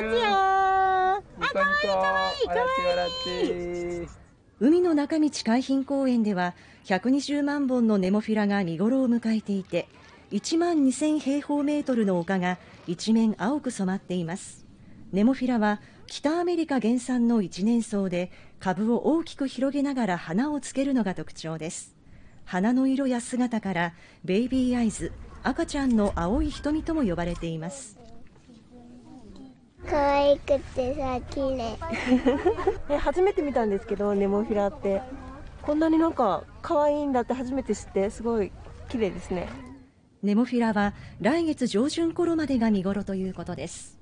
あ、かわいい、かわいい、かわいい。海の中道海浜公園では120万本のネモフィラが見頃を迎えていて1万2000平方メートルの丘が一面青く染まっていますネモフィラは北アメリカ原産の一年草で株を大きく広げながら花をつけるのが特徴です花の色や姿からベイビーアイズ赤ちゃんの青い瞳とも呼ばれています可愛くてさ、綺麗。初めて見たんですけど、ネモフィラって。こんなになんか可愛いんだって初めて知って、すごい綺麗ですね。ネモフィラは来月上旬頃までが見頃ということです。